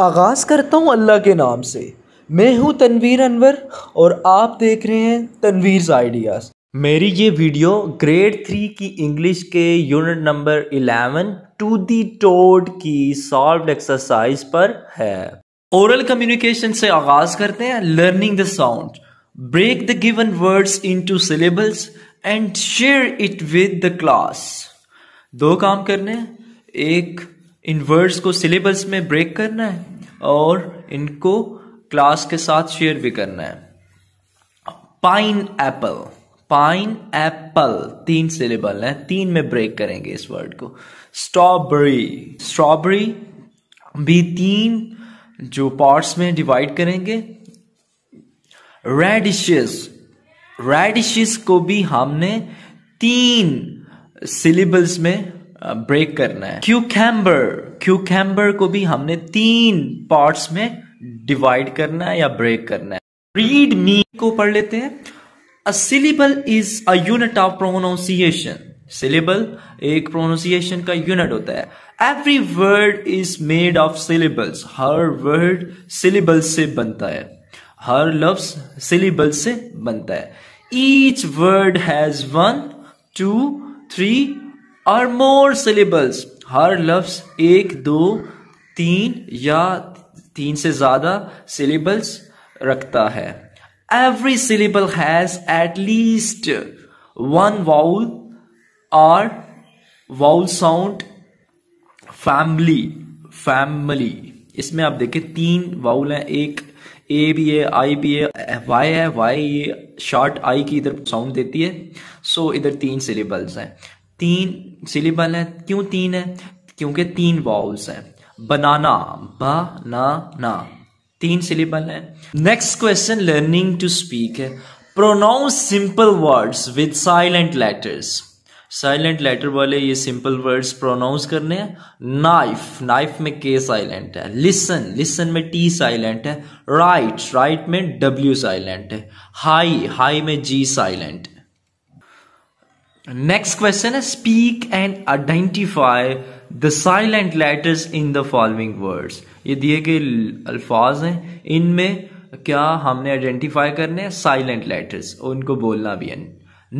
आगाज़ करता हूँ अल्लाह के नाम से मैं हूँ तनवीर अनवर और आप देख रहे हैं तनवीर आइडियाज़ मेरी ये वीडियो ग्रेड थ्री की इंग्लिश के unit number eleven to the toad की सॉल्व एक्सरसाइज पर है ओरल कम्युनिकेशन से आगाज़ करते हैं learning the sound break the given words into syllables and share it with the class दो काम करने हैं एक इन वर्ड्स को सिलेबल्स में ब्रेक करना है और इनको क्लास के साथ शेयर भी करना है पाइन एप्पल पाइन एप्पल तीन सिलेबल हैं तीन में ब्रेक करेंगे इस वर्ड को स्ट्रॉबेरी स्ट्रॉबेरी भी तीन जो पार्ट्स में डिवाइड करेंगे रेडिशेस रेडिशेस को भी हमने तीन सिलेबल्स में ब्रेक uh, करना है क्यूकैम्बर क्यूकैम्बर को भी हमने तीन पार्ट्स में डिवाइड करना है या ब्रेक करना है रीड मी को पढ़ लेते हैं a syllable is a unit of pronunciation syllable एक प्रोनाउंसिएशन का यूनिट होता है every word is made of syllables हर वर्ड सिलेबल से बनता है हर लफ्स सिलेबल से बनता है each word has one two three और मोर सिलेबल्स हर लफ्स एक दो तीन या तीन से ज़्यादा सिलेबल्स रखता है every syllable has at least one vowel और वाउल साउंड फैमिली फैमिली इसमें आप देखें तीन वाउल हैं एक ए भी है आई भी है वाई है वाई ये शॉर्ट आई की इधर साउंड देती है सो so, इधर तीन सिलेबल्स हैं तीन सिलेबल है क्यों तीन है क्योंकि तीन वॉल्स हैं बनाना ब बनाना तीन सिलेबल है next question learning to speak है pronounce simple words with silent letters silent letter वाले ये सिंपल वर्ड्स प्रोनाउंस करने हैं नाइफ नाइफ में के साइलेंट है लिसन लिसन में टी साइलेंट है राइट right, राइट right में डब्ल्यू साइलेंट है हाई हाई में जी साइलेंट है नेक्स्ट क्वेश्चन है speak and identify the silent letters in the following words ये दिए गए अल्फाज हैं इनमें क्या हमने आइडेंटिफाई करने हैं साइलेंट लेटर्स उनको बोलना भी है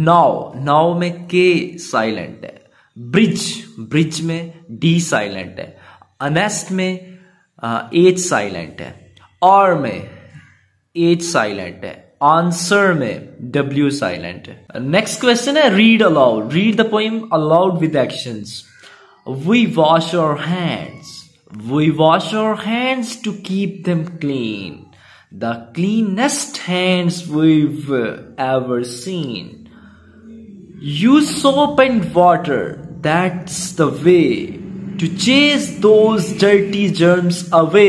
नाव नाव में के साइलेंट है ब्रिज ब्रिज में डी साइलेंट है अनेस्ट में एच uh, साइलेंट है और में एच साइलेंट है आंसर में डब्ल्यू साइलेंट नेक्स्ट क्वेश्चन है read aloud read the poem aloud with actions we wash your hands we wash your hands to keep them clean the cleanest hands we've ever seen use soap and water that's the way to chase those dirty germs away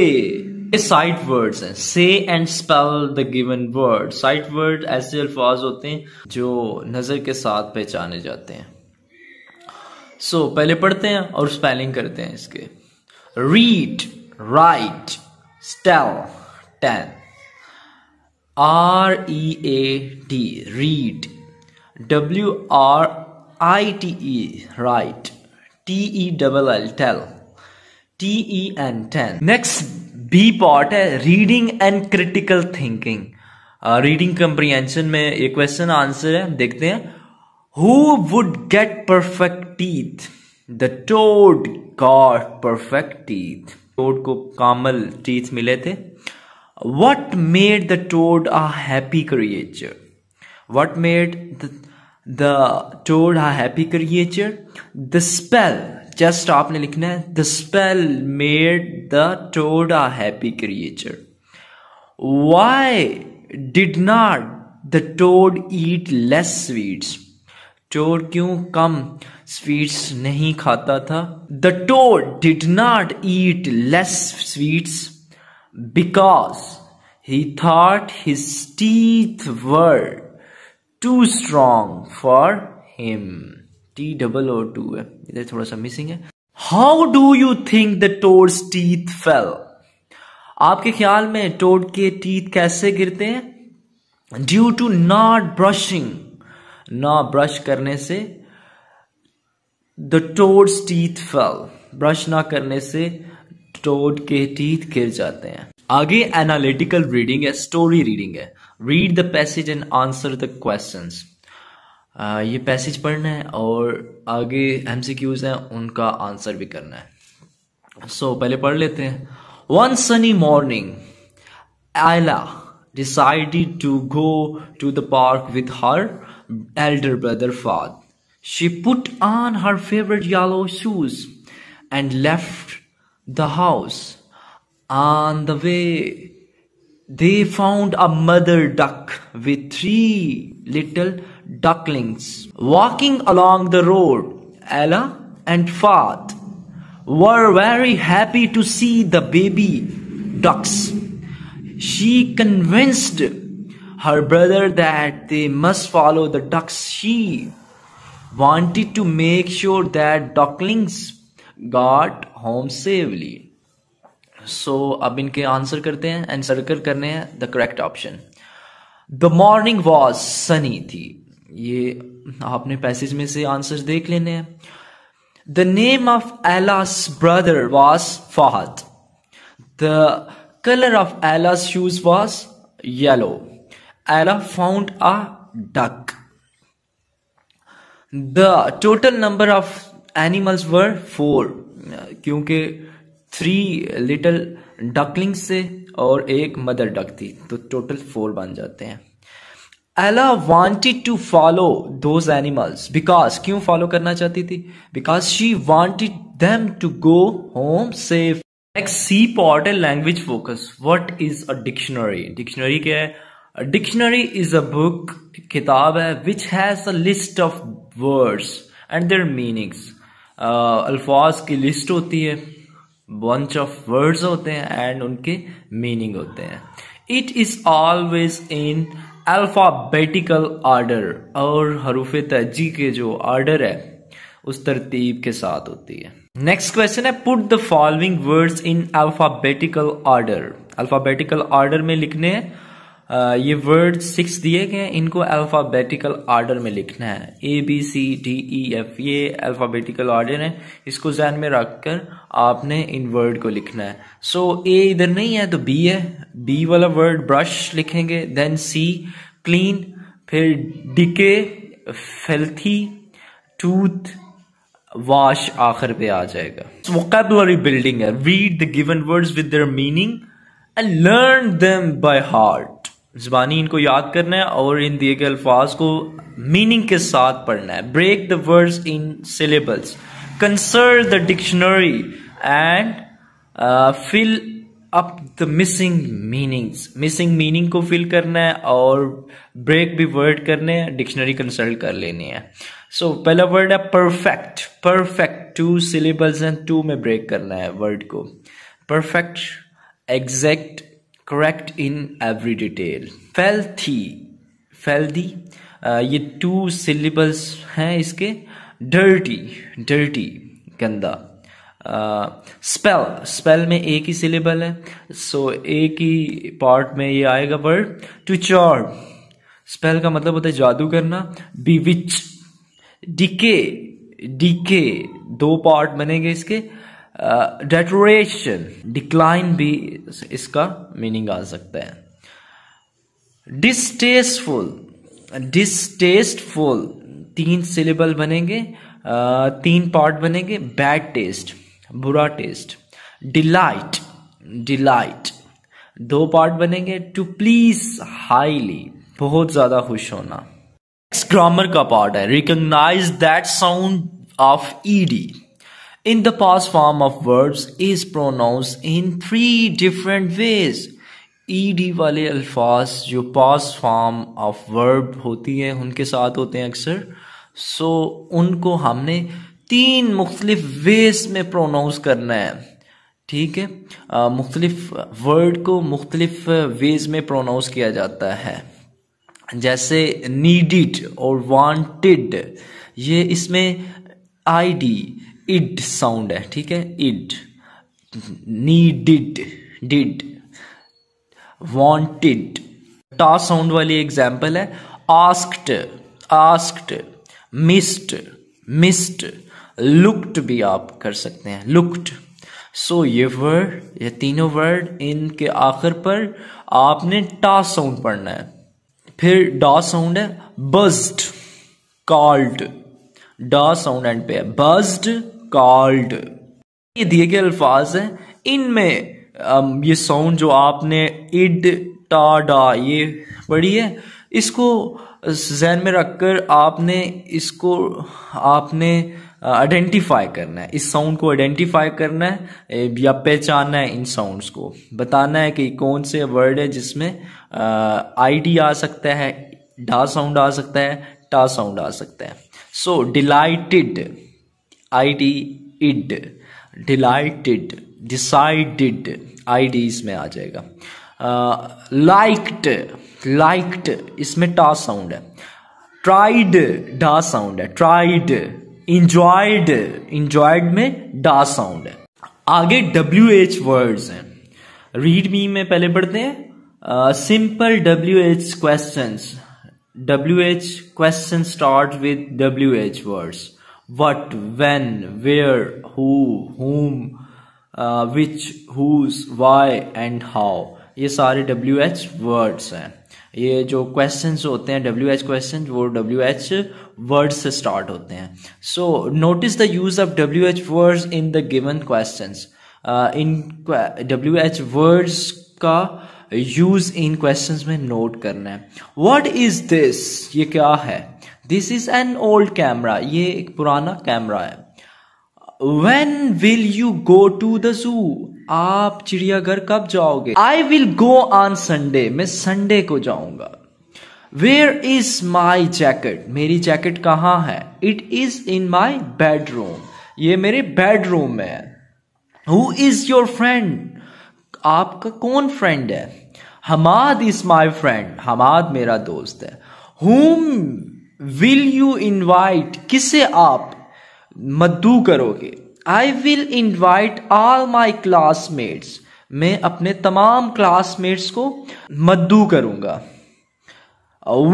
ये sight words हैं say and spell the given word sight word ऐसे अल्फाज होते हैं जो नज़र के साथ पहचाने जाते हैं सो so, पहले पढ़ते हैं और स्पेलिंग करते हैं इसके read write tell ten R E A T read W R I T E write T E double L tell T E N ten next B part है reading and critical thinking reading comprehension में ये question answer है देखते हैं who would get perfect teeth the toad got perfect teeth toad को कामल teeth मिले थे what made the toad a happy creature what made the toad a happy creature the spell just आपने लिखना है the spell made the toad a happy creature why did not the toad eat less sweets toad क्यों कम sweets नहीं खाता था the toad did not eat less sweets because he thought his teeth were too strong for him T double O too है इधर थोड़ा सा missing है how do you think the toad's teeth fell आपके ख्याल में टोड के teeth कैसे गिरते हैं ड्यू टू नॉट ब्रशिंग ना ब्रश करने से the toad's teeth fell brush ना करने से टोड के टीथ गिर जाते हैं आगे एनालिटिकल रीडिंग है स्टोरी रीडिंग है read the passage and answer the questions ये पैसेज पढ़ना है और आगे एम सी क्यूज हैं उनका आंसर भी करना है सो so, पहले पढ़ लेते हैं one sunny morning Ayla decided to go to dark park with her elder brother Fahad she put on her favourite yellow shoes and left the house on the way they found a mother duck with three little ducklings walking along the road, Ella and Fat were very happy to see the baby ducks. She convinced her brother that they must follow the ducks. She wanted to make sure that ducklings got home safely. So, so, अब answer karte hain and circle circle hain the correct option. The morning was sunny. Thi ये आपने passage में से answer देख लेने हैं the name of Ayla's brother was Fahad the colour of Ayla's shoes was yellow Ayla found a duck the total number of animals were four क्योंकि three little ducklings से और एक मदर डक थी तो टोटल फोर बन जाते हैं Allah wanted to follow those animals because क्यों follow करना चाहती थी because she wanted them to go home safe. Next C part language focus. What is a dictionary? Dictionary क्या है? A dictionary is a book किताब है which has a list of words and their meanings. Uh, अल्फाज की list होती है bunch of words होते हैं and उनके meaning होते हैं. It is always in alphabetical order और हरूफ तहजी के जो ऑर्डर है उस तरतीब के साथ होती है नेक्स्ट क्वेश्चन है put the following words in alphabetical order alphabetical order में लिखने हैं ये वर्ड सिक्स दिए गए हैं इनको अल्फ़ाबेटिकल ऑर्डर में लिखना है A B C D E F ये अल्फ़ाबेटिकल ऑर्डर है इसको जहन में रख कर आपने इन वर्ड को लिखना है सो ए इधर नहीं है तो बी है बी वाला वर्ड ब्रश लिखेंगे देन सी क्लीन फिर डिके फेल्थी टूथ वाश आखिर पे आ जाएगा वोकेबलरी बिल्डिंग है read the given words with their meaning and learn them by heart ज़बानी इनको याद करना है और इन दिए गए अल्फाज को मीनिंग के साथ पढ़ना है break the words in syllables consult the dictionary and fill up the missing meanings missing meaning को फिल करना है और ब्रेक भी वर्ड करने हैं डिक्शनरी कंसल्ट कर लेनी है सो so, पहला वर्ड है perfect perfect two syllables and two में ब्रेक करना है वर्ड को perfect exact correct correct in every detail filthy filthy uh, ये टू सिलेबल्स हैं इसके डर्टी डर्टी गंदा स्पेल uh, स्पेल में एक ही सिलेबल है सो so, एक ही पार्ट में ये आएगा वर्ड टू चार स्पेल का मतलब होता है जादू करना बी बीविच डीके डीके दो पार्ट बनेंगे इसके डेटोरेशन uh, डिक्लाइन भी इसका मीनिंग आ सकता है डिस्टेस्टफुल डिस्टेस्टफुल तीन सिलेबल बनेंगे uh, तीन पार्ट बनेंगे बैड टेस्ट बुरा टेस्ट डिलाइट डिलाइट दो पार्ट बनेंगे टू प्लीज हाईली बहुत ज्यादा खुश होना नेक्स्ट ग्रामर का पार्ट है recognise that sound of ED in the past form of words is pronounce in three different ways E D वाले अल्फाज जो पास फॉर्म ऑफ वर्ब होती है उनके साथ होते हैं अक्सर सो उनको हमने तीन मुख्तलिफ वेस में प्रोनाउंस करना है ठीक है मुख्तलिफ वर्ड को मुख्तलिफ वेज में प्रोनाउंस किया जाता है जैसे नीडिड और वांटेड ये इसमें आई डी इड साउंड है ठीक है इड नीडिड डिड वॉन्टिड टा साउंड वाली एग्जाम्पल है asked asked missed missed looked भी आप कर सकते हैं लुक्ड सो so, ये वर्ड ये तीनों वर्ड इनके आखिर पर आपने टा साउंड पढ़ना है फिर डा साउंड है बज्ड कॉल्ड डा साउंड एंड पे बज्ड कॉल्ड ये दिए गए अल्फाज हैं इनमें ये साउंड जो आपने इड टा डा ये पढ़ी है इसको जहन में रखकर आपने इसको आपने आइडेंटिफाई करना है इस साउंड को आइडेंटिफाई करना है या पहचानना है इन साउंड्स को बताना है कि कौन से वर्ड है जिसमें आई डी आ सकता है डा साउंड आ सकता है टा साउंड आ सकता है so so, delighted I D इड डिलाइटेड डिसाइडेड आई डी इसमें आ जाएगा लाइक्ड uh, लाइक्ड इसमें टा साउंड है ट्राइड डा साउंड है ट्राइड इंजॉयड इंजॉयड में डा साउंड है आगे डब्ल्यू एच वर्ड्स हैं रीड मी में पहले पढ़ते हैं simple W H question W H question start with W H words what, when, where, who, whom, uh, which, whose, why and how ये सारे डब्ल्यू एच वर्ड्स हैं ये जो क्वेश्चन होते हैं डब्ल्यू एच क्वेश्चन वो डब्ल्यू एच वर्ड्स से start होते हैं so notice the use of W H words in the given question इन डब्ल्यू एच वर्ड्स का यूज इन क्वेश्चन में नोट करना है वट इज दिस ये क्या है this is an old camera ये एक पुराना कैमरा है when will you go to the zoo आप चिड़ियाघर कब जाओगे I will go on Sunday मैं संडे को जाऊंगा वेयर इज माई जैकेट मेरी जैकेट कहाँ है it is in my bedroom ये मेरे बेडरूम में है हु इज योर फ्रेंड आपका कौन फ्रेंड है Hamad is my friend Hamad मेरा दोस्त है हुम विल यू इन्वाइट किसे आप मद्दू करोगे I will invite all my classmates मैं अपने तमाम क्लासमेट्स को मद्दू करूंगा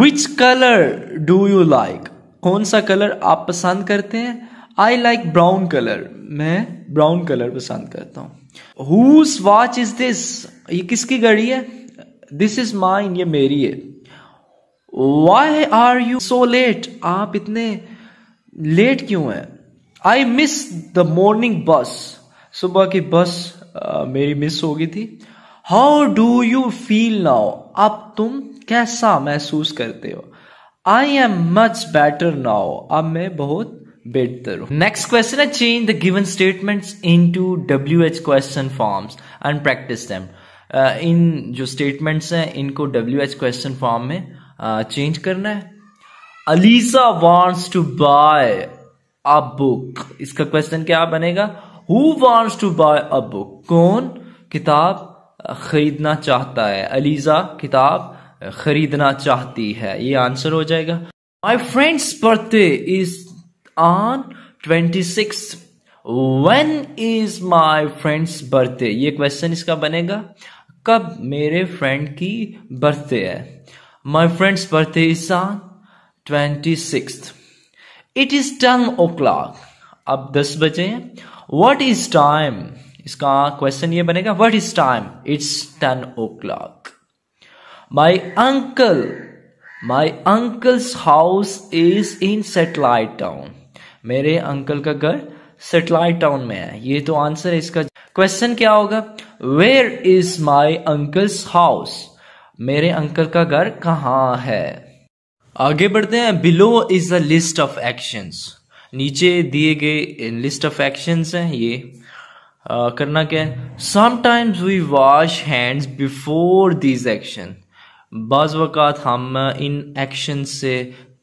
which colour do you like कौन सा कलर आप पसंद करते हैं आई लाइक ब्राउन कलर मैं ब्राउन कलर पसंद करता हूँ हुज वॉच इज दिस ये किसकी घड़ी है दिस इज माइन ये मेरी है why are you so late आप इतने लेट क्यों हैं आई मिस द मॉर्निंग बस सुबह की बस आ, मेरी मिस हो गई थी how do you feel now अब तुम कैसा महसूस करते हो I am much better now अब मैं बहुत बेटर हूं नेक्स्ट क्वेश्चन है change the given statement into W H question forms and practise them in जो स्टेटमेंट्स हैं इनको डब्ल्यू एच क्वेश्चन फॉर्म में चेंज करना है Alisa wants to buy a book इसका क्वेश्चन क्या बनेगा who wants to buy a book कौन किताब खरीदना चाहता है अलीजा किताब खरीदना चाहती है ये आंसर हो जाएगा my friend's birthday is on twenty six when is my friend's birthday ये क्वेश्चन इसका बनेगा कब मेरे फ्रेंड की बर्थडे है My friend's birthday is on 26th. It is 10 o'clock. अब 10 बजे हैं वट इज टाइम इसका क्वेश्चन ये बनेगा what is time It's ten o My my uncle my uncle's house is in satellite town मेरे uncle का घर सेटेलाइट टाउन में है ये तो आंसर है इसका क्वेश्चन क्या होगा where is my uncle's house मेरे अंकल का घर कहाँ है आगे बढ़ते हैं below is a list of actions नीचे दिए गए लिस्ट ऑफ एक्शंस हैं ये आ, करना क्या है sometimes we wash hands before these action बाज़ वक़ात हम इन एक्शन से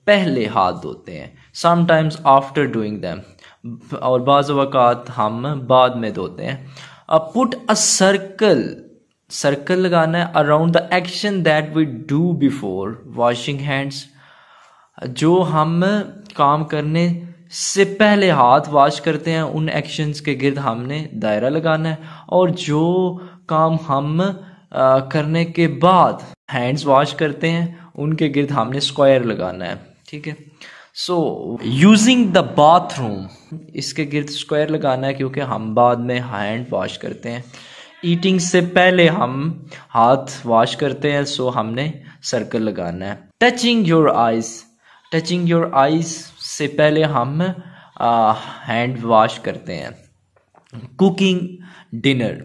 पहले हाथ धोते हैं समटाइम्स आफ्टर डूइंग दैम और बाज़ वक़ात हम बाद में धोते हैं पुट अ सर्कल सर्कल लगाना है around the action that we do before washing hands जो हम काम करने से पहले हाथ वॉश करते हैं उन एक्शंस के गिर्द हमने दायरा लगाना है और जो काम हम करने के बाद हैंड्स वॉश करते हैं उनके गिर्द हमने स्क्वायर लगाना है ठीक है सो यूजिंग द बाथरूम इसके गिर्द स्क्वायर लगाना है क्योंकि हम बाद में हैंड वॉश करते हैं ईटिंग से पहले हम हाथ वॉश करते हैं सो हमने सर्कल लगाना है touching your eyes touching your eyes से पहले हम हैंड वॉश करते हैं कुकिंग डिनर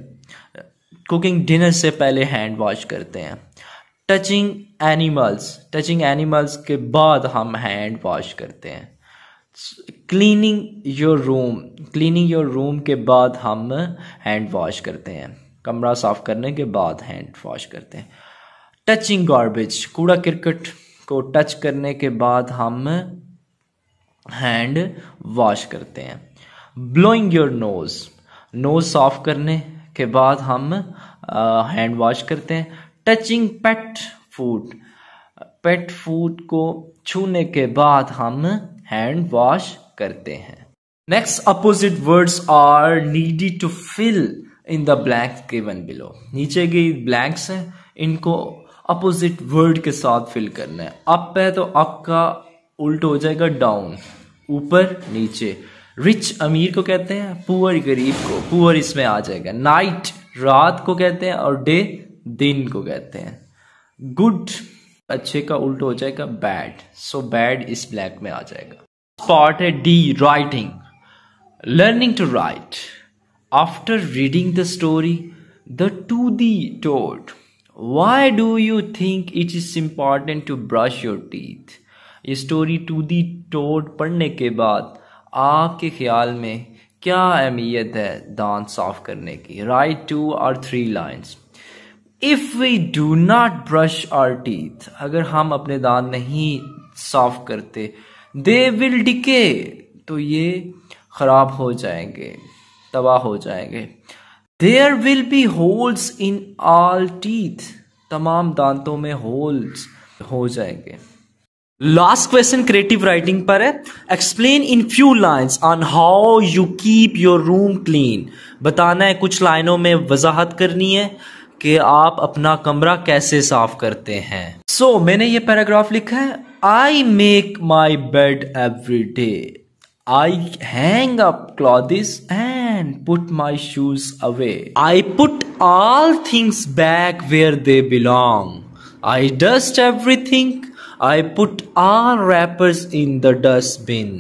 कुकिंग डिनर से पहले हैंड वॉश करते हैं टचिंग एनिमल्स टचिंग एनिमल्स के बाद हम हैंड वॉश करते हैं cleaning your room cleaning your room के बाद हम हैंड वॉश करते हैं कमरा साफ़ करने के बाद हैंड वॉश करते हैं टचिंग गार्बेज कूड़ा क्रिकेट को टच करने के बाद हम हैंड वॉश करते हैं ब्लोइंग योर नोज़ नोज़ साफ करने के बाद हम हैंड वॉश करते हैं touching pet food pet food को छूने के बाद हम हैंड वॉश करते हैं next opposite words are needed to fill in the blanks given below नीचे की ब्लैंक्स हैं इनको अपोजिट वर्ड के साथ फिल करना है अप है तो अप का उल्ट हो जाएगा डाउन ऊपर नीचे रिच अमीर को कहते हैं पुअर गरीब को पुअर इसमें आ जाएगा नाइट रात को कहते हैं और डे दिन को कहते हैं गुड अच्छे का उल्ट हो जाएगा बैड सो बैड इस ब्लैक में आ जाएगा पार्ट है D writing learning to write After reading the story, the 2D told, Why do you think it is important to brush your teeth? ये स्टोरी टू दी टोड पढ़ने के बाद आपके ख्याल में क्या अहमियत है दांत साफ करने की राइट टू और three lines if we do not brush our teeth अगर हम अपने दांत नहीं साफ करते दे विल डिके तो ये ख़राब हो जाएंगे तबाह हो जाएंगे there will be holes in all teeth तमाम दांतों में होल्स हो जाएंगे लास्ट क्वेश्चन क्रिएटिव राइटिंग पर है explain in few lines on how you keep your room clean बताना है कुछ लाइनों में वजाहत करनी है कि आप अपना कमरा कैसे साफ करते हैं सो so, मैंने ये पैराग्राफ लिखा है I make my bed every day I hang up cloth and put my shoes away. I put all things back where they belong. I dust everything. I put all wrappers in the dustbin.